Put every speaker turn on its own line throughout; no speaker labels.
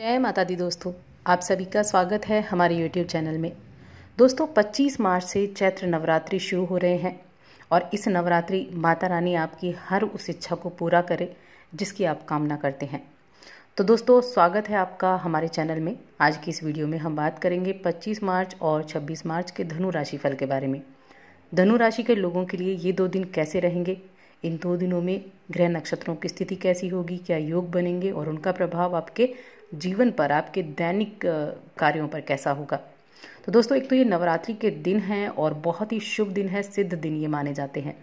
जय माता दी दोस्तों आप सभी का स्वागत है हमारे यूट्यूब चैनल में दोस्तों 25 मार्च से चैत्र नवरात्रि शुरू हो रहे हैं और इस नवरात्रि माता रानी आपकी हर उस इच्छा को पूरा करे जिसकी आप कामना करते हैं तो दोस्तों स्वागत है आपका हमारे चैनल में आज की इस वीडियो में हम बात करेंगे 25 मार्च और 26 मार्च के धनु राशि फल के बारे में धनु राशि के लोगों के लिए ये दो दिन कैसे रहेंगे इन दो दिनों में ग्रह नक्षत्रों की स्थिति कैसी होगी क्या योग बनेंगे और उनका प्रभाव आपके जीवन पर आपके दैनिक कार्यों पर कैसा होगा तो दोस्तों एक तो ये नवरात्रि के दिन हैं और बहुत ही शुभ दिन है सिद्ध दिन ये माने जाते हैं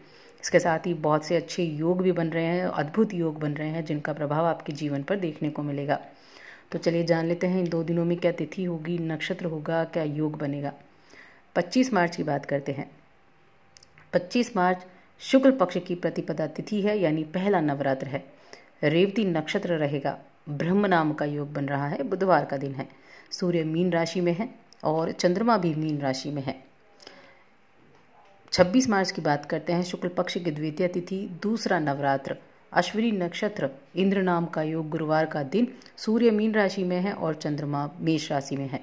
इसके साथ ही बहुत से अच्छे योग भी बन रहे हैं अद्भुत योग बन रहे हैं जिनका प्रभाव आपके जीवन पर देखने को मिलेगा तो चलिए जान लेते हैं इन दो दिनों में क्या तिथि होगी नक्षत्र होगा क्या योग बनेगा 25 मार्च की बात करते हैं 25 मार्च शुक्ल पक्ष की प्रतिपदा तिथि है यानी पहला नवरात्र है रेवती नक्षत्र रहेगा ब्रह्म नाम का योग बन रहा है बुधवार का दिन है सूर्य मीन राशि में है और चंद्रमा भी मीन राशि में है 26 मार्च की बात करते हैं शुक्ल पक्ष की द्वितीय तिथि दूसरा नवरात्र अश्विनी नक्षत्र इंद्र नाम का योग गुरुवार का दिन सूर्य मीन राशि में है और चंद्रमा मेष राशि में है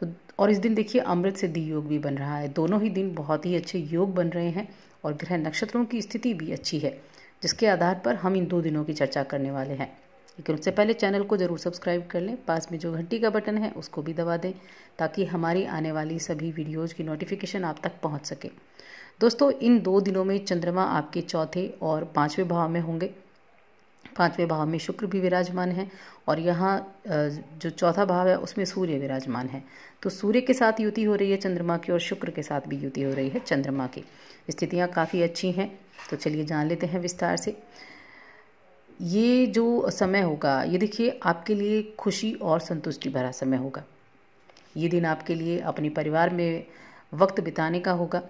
तो और इस दिन देखिए अमृत सिद्धि योग भी बन रहा है दोनों ही दिन बहुत ही अच्छे योग बन रहे हैं और ग्रह नक्षत्रों की स्थिति भी अच्छी है जिसके आधार पर हम इन दो दिनों की चर्चा करने वाले हैं लेकिन उससे पहले चैनल को ज़रूर सब्सक्राइब कर लें पास में जो घंटी का बटन है उसको भी दबा दें ताकि हमारी आने वाली सभी वीडियोज़ की नोटिफिकेशन आप तक पहुँच सके दोस्तों इन दो दिनों में चंद्रमा आपके चौथे और पाँचवें भाव में होंगे पांचवें भाव में शुक्र भी विराजमान है और यहाँ जो चौथा भाव है उसमें सूर्य विराजमान है तो सूर्य के साथ युति हो रही है चंद्रमा की और शुक्र के साथ भी युति हो रही है चंद्रमा की स्थितियाँ काफ़ी अच्छी हैं तो चलिए जान लेते हैं विस्तार से ये जो समय होगा ये देखिए आपके लिए खुशी और संतुष्टि भरा समय होगा ये दिन आपके लिए अपने परिवार में वक्त बिताने का होगा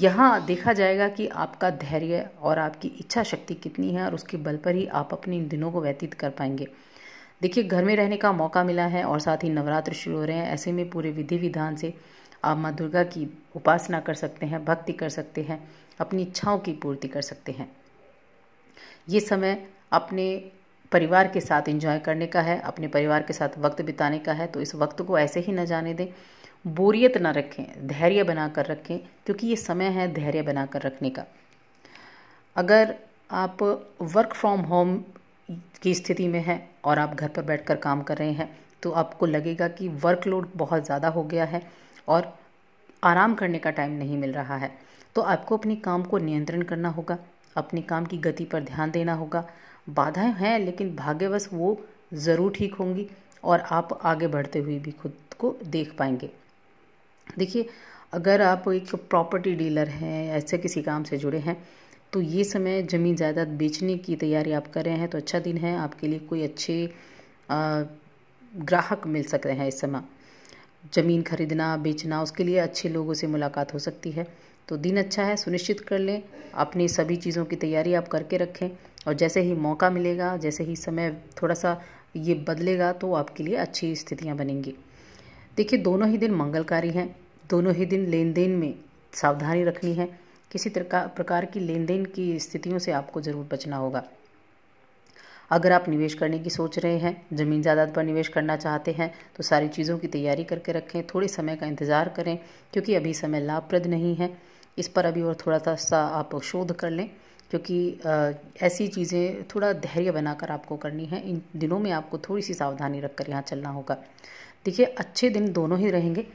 यहाँ देखा जाएगा कि आपका धैर्य और आपकी इच्छा शक्ति कितनी है और उसके बल पर ही आप अपने इन दिनों को व्यतीत कर पाएंगे देखिए घर में रहने का मौका मिला है और साथ ही नवरात्र शुरू हो रहे हैं ऐसे में पूरे विधि विधान से आप माँ दुर्गा की उपासना कर सकते हैं भक्ति कर सकते हैं अपनी इच्छाओं की पूर्ति कर सकते हैं ये समय अपने परिवार के साथ एंजॉय करने का है अपने परिवार के साथ वक्त बिताने का है तो इस वक्त को ऐसे ही न जाने दें बोरियत ना रखें धैर्य बना कर रखें क्योंकि ये समय है धैर्य बना कर रखने का अगर आप वर्क फ्रॉम होम की स्थिति में हैं और आप घर पर बैठकर काम कर रहे हैं तो आपको लगेगा कि वर्कलोड बहुत ज़्यादा हो गया है और आराम करने का टाइम नहीं मिल रहा है तो आपको अपने काम को नियंत्रण करना होगा अपने काम की गति पर ध्यान देना होगा बाधाएं हैं लेकिन भाग्यवश वो ज़रूर ठीक होंगी और आप आगे बढ़ते हुए भी खुद को देख पाएंगे देखिए अगर आप एक प्रॉपर्टी डीलर हैं ऐसे किसी काम से जुड़े हैं तो ये समय ज़मीन जायदाद बेचने की तैयारी आप कर रहे हैं तो अच्छा दिन है आपके लिए कोई अच्छे ग्राहक मिल सकते हैं इस समय ज़मीन खरीदना बेचना उसके लिए अच्छे लोगों से मुलाकात हो सकती है तो दिन अच्छा है सुनिश्चित कर लें अपनी सभी चीज़ों की तैयारी आप करके रखें और जैसे ही मौका मिलेगा जैसे ही समय थोड़ा सा ये बदलेगा तो आपके लिए अच्छी स्थितियाँ बनेंगी देखिए दोनों ही दिन मंगलकारी हैं दोनों ही दिन लेन देन में सावधानी रखनी है किसी प्रकार की लेन देन की स्थितियों से आपको ज़रूर बचना होगा अगर आप निवेश करने की सोच रहे हैं ज़मीन जायदाद पर निवेश करना चाहते हैं तो सारी चीज़ों की तैयारी करके रखें थोड़े समय का इंतज़ार करें क्योंकि अभी समय लाभप्रद नहीं है इस पर अभी और थोड़ा सा आप शोध कर लें क्योंकि ऐसी चीज़ें थोड़ा धैर्य बनाकर आपको करनी है इन दिनों में आपको थोड़ी सी सावधानी रखकर यहाँ चलना होगा देखिए अच्छे दिन दोनों ही रहेंगे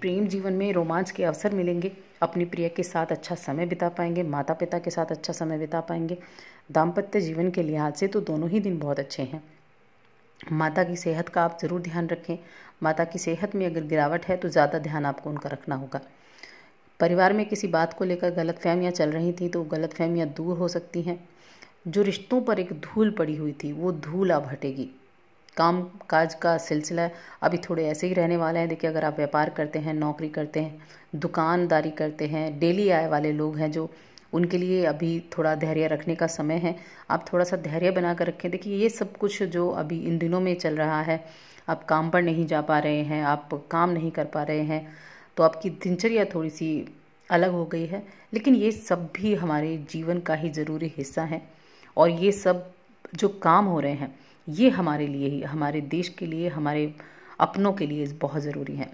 प्रेम जीवन में रोमांच के अवसर मिलेंगे अपनी प्रिय के साथ अच्छा समय बिता पाएंगे माता पिता के साथ अच्छा समय बिता पाएंगे दाम्पत्य जीवन के लिहाज से तो दोनों ही दिन बहुत अच्छे हैं माता की सेहत का आप ज़रूर ध्यान रखें माता की सेहत में अगर गिरावट है तो ज़्यादा ध्यान आपको उनका रखना होगा परिवार में किसी बात को लेकर गलत फहमियाँ चल रही थी तो गलत फहमियाँ दूर हो सकती हैं जो रिश्तों पर एक धूल पड़ी हुई थी वो धूल अब हटेगी काम काज का सिलसिला अभी थोड़े ऐसे ही रहने वाले हैं देखिए अगर आप व्यापार करते हैं नौकरी करते हैं दुकानदारी करते हैं डेली आय वाले लोग हैं जो उनके लिए अभी थोड़ा धैर्य रखने का समय है आप थोड़ा सा धैर्य बना कर रखें देखिए ये सब कुछ जो अभी इन दिनों में चल रहा है आप काम पर नहीं जा पा रहे हैं आप काम नहीं कर पा रहे हैं तो आपकी दिनचर्या थोड़ी सी अलग हो गई है लेकिन ये सब भी हमारे जीवन का ही ज़रूरी हिस्सा है और ये सब जो काम हो रहे हैं ये हमारे लिए ही हमारे देश के लिए हमारे अपनों के लिए बहुत ज़रूरी हैं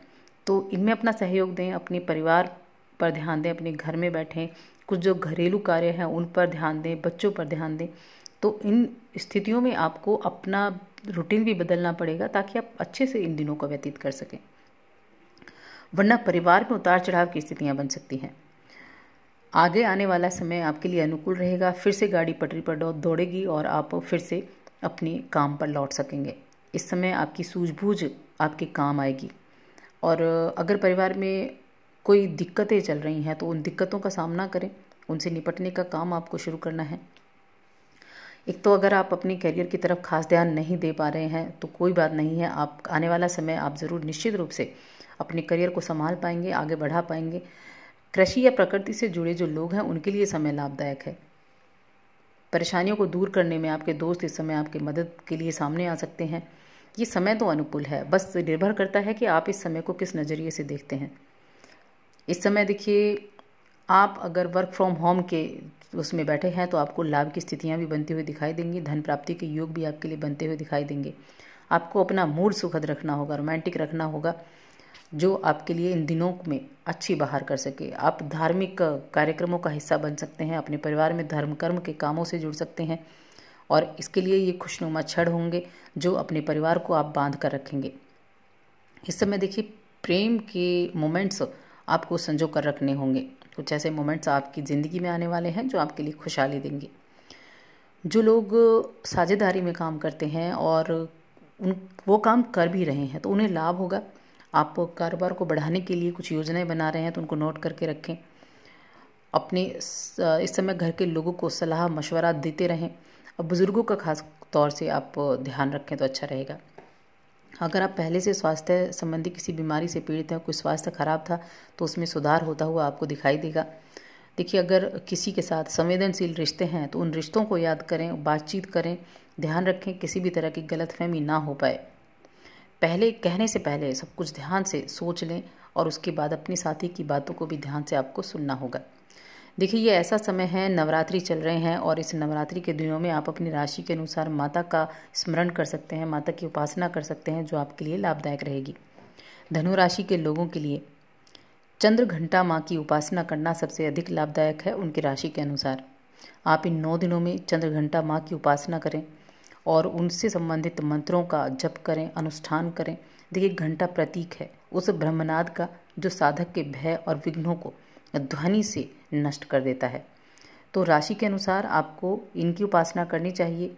तो इनमें अपना सहयोग दें अपने परिवार पर ध्यान दें अपने घर में बैठें कुछ जो घरेलू कार्य हैं उन पर ध्यान दें बच्चों पर ध्यान दें तो इन स्थितियों में आपको अपना रूटीन भी बदलना पड़ेगा ताकि आप अच्छे से इन दिनों को व्यतीत कर सकें वरना परिवार में उतार चढ़ाव की स्थितियां बन सकती हैं आगे आने वाला समय आपके लिए अनुकूल रहेगा फिर से गाड़ी पटरी पर दौड़ेगी और आप फिर से अपने काम पर लौट सकेंगे इस समय आपकी सूझबूझ आपके काम आएगी और अगर परिवार में कोई दिक्कतें चल रही हैं तो उन दिक्कतों का सामना करें उनसे निपटने का काम आपको शुरू करना है एक तो अगर आप अपने करियर की तरफ खास ध्यान नहीं दे पा रहे हैं तो कोई बात नहीं है आप आने वाला समय आप ज़रूर निश्चित रूप से अपने करियर को संभाल पाएंगे आगे बढ़ा पाएंगे कृषि या प्रकृति से जुड़े जो लोग हैं उनके लिए समय लाभदायक है परेशानियों को दूर करने में आपके दोस्त इस समय आपकी मदद के लिए सामने आ सकते हैं ये समय तो अनुकूल है बस निर्भर करता है कि आप इस समय को किस नज़रिए से देखते हैं इस समय देखिए आप अगर वर्क फ्रॉम होम के उसमें बैठे हैं तो आपको लाभ की स्थितियां भी बनती हुई दिखाई देंगी धन प्राप्ति के योग भी आपके लिए बनते हुए दिखाई देंगे आपको अपना मूड सुखद रखना होगा रोमांटिक रखना होगा जो आपके लिए इन दिनों में अच्छी बाहर कर सके आप धार्मिक कार्यक्रमों का हिस्सा बन सकते हैं अपने परिवार में धर्म कर्म के कामों से जुड़ सकते हैं और इसके लिए ये खुशनुमा क्षण होंगे जो अपने परिवार को आप बांध कर रखेंगे इस समय देखिए प्रेम के मोमेंट्स आपको संजो कर रखने होंगे कुछ ऐसे मोमेंट्स आपकी ज़िंदगी में आने वाले हैं जो आपके लिए खुशहाली देंगे जो लोग साझेदारी में काम करते हैं और उन वो काम कर भी रहे हैं तो उन्हें लाभ होगा आप कारोबार को बढ़ाने के लिए कुछ योजनाएं बना रहे हैं तो उनको नोट करके रखें अपने इस समय घर के लोगों को सलाह मशवरा देते रहें और बुज़ुर्गों का खास तौर से आप ध्यान रखें तो अच्छा रहेगा अगर आप पहले से स्वास्थ्य संबंधी किसी बीमारी से पीड़ित हैं कोई स्वास्थ्य खराब था तो उसमें सुधार होता हुआ आपको दिखाई देगा देखिए अगर किसी के साथ संवेदनशील रिश्ते हैं तो उन रिश्तों को याद करें बातचीत करें ध्यान रखें किसी भी तरह की गलतफहमी ना हो पाए पहले कहने से पहले सब कुछ ध्यान से सोच लें और उसके बाद अपनी साथी की बातों को भी ध्यान से आपको सुनना होगा देखिए ये ऐसा समय है नवरात्रि चल रहे हैं और इस नवरात्रि के दिनों में आप अपनी राशि के अनुसार माता का स्मरण कर सकते हैं माता की उपासना कर सकते हैं जो आपके लिए लाभदायक रहेगी धनु राशि के लोगों के लिए चंद्र घंटा माँ की उपासना करना सबसे अधिक लाभदायक है उनकी राशि के अनुसार आप इन नौ दिनों में चंद्र घंटा माँ की उपासना करें और उनसे संबंधित मंत्रों का जप करें अनुष्ठान करें देखिए घंटा प्रतीक है उस ब्रह्मनाद का जो साधक के भय और विघ्नों को ध्वनि से नष्ट कर देता है तो राशि के अनुसार आपको इनकी उपासना करनी चाहिए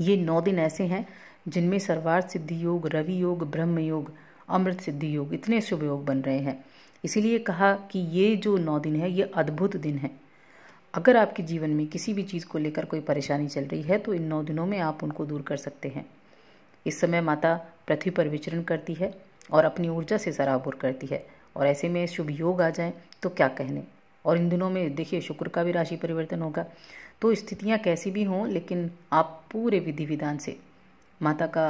ये नौ दिन ऐसे हैं जिनमें सर्वार्थ सिद्धि योग रवि योग ब्रह्म योग अमृत सिद्धि योग इतने शुभ योग बन रहे हैं इसीलिए कहा कि ये जो नौ दिन है ये अद्भुत दिन है अगर आपके जीवन में किसी भी चीज़ को लेकर कोई परेशानी चल रही है तो इन नौ दिनों में आप उनको दूर कर सकते हैं इस समय माता पृथ्वी पर विचरण करती है और अपनी ऊर्जा से सराबोर करती है और ऐसे में शुभ योग आ जाए तो क्या कहने और इन दिनों में देखिए शुक्र का भी राशि परिवर्तन होगा तो स्थितियाँ कैसी भी हों लेकिन आप पूरे विधि विधान से माता का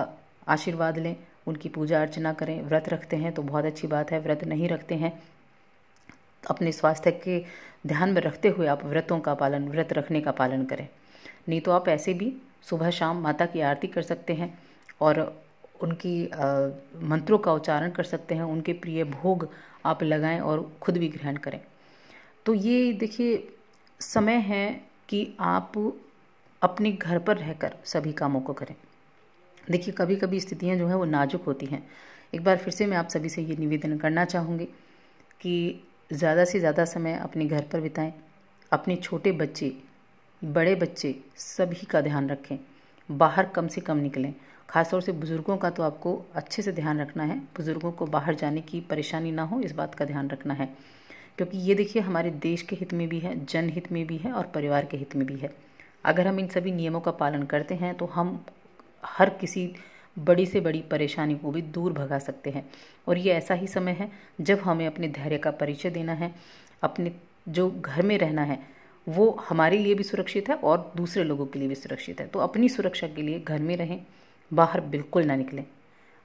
आशीर्वाद लें उनकी पूजा अर्चना करें व्रत रखते हैं तो बहुत अच्छी बात है व्रत नहीं रखते हैं अपने स्वास्थ्य के ध्यान में रखते हुए आप व्रतों का पालन व्रत रखने का पालन करें नहीं तो आप ऐसे भी सुबह शाम माता की आरती कर सकते हैं और उनकी आ, मंत्रों का उच्चारण कर सकते हैं उनके प्रिय भोग आप लगाएं और खुद भी ग्रहण करें तो ये देखिए समय है कि आप अपने घर पर रहकर सभी कामों को करें देखिए कभी कभी स्थितियां जो हैं वो नाजुक होती हैं एक बार फिर से मैं आप सभी से ये निवेदन करना चाहूँगी कि ज़्यादा से ज़्यादा समय अपने घर पर बिताएं अपने छोटे बच्चे बड़े बच्चे सभी का ध्यान रखें बाहर कम से कम निकलें खासतौर से बुज़ुर्गों का तो आपको अच्छे से ध्यान रखना है बुज़ुर्गों को बाहर जाने की परेशानी ना हो इस बात का ध्यान रखना है क्योंकि ये देखिए हमारे देश के हित में भी है जनहित में भी है और परिवार के हित में भी है अगर हम इन सभी नियमों का पालन करते हैं तो हम हर किसी बड़ी से बड़ी परेशानी को भी दूर भगा सकते हैं और ये ऐसा ही समय है जब हमें अपने धैर्य का परिचय देना है अपने जो घर में रहना है वो हमारे लिए भी सुरक्षित है और दूसरे लोगों के लिए भी सुरक्षित है तो अपनी सुरक्षा के लिए घर में रहें बाहर बिल्कुल ना निकलें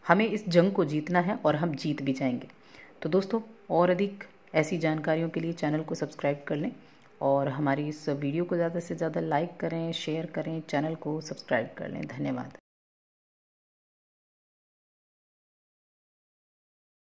हमें इस जंग को जीतना है और हम जीत भी जाएंगे तो दोस्तों और अधिक ऐसी जानकारियों के लिए चैनल को सब्सक्राइब कर लें और हमारी इस वीडियो को ज़्यादा से ज़्यादा लाइक करें शेयर करें चैनल को सब्सक्राइब कर लें धन्यवाद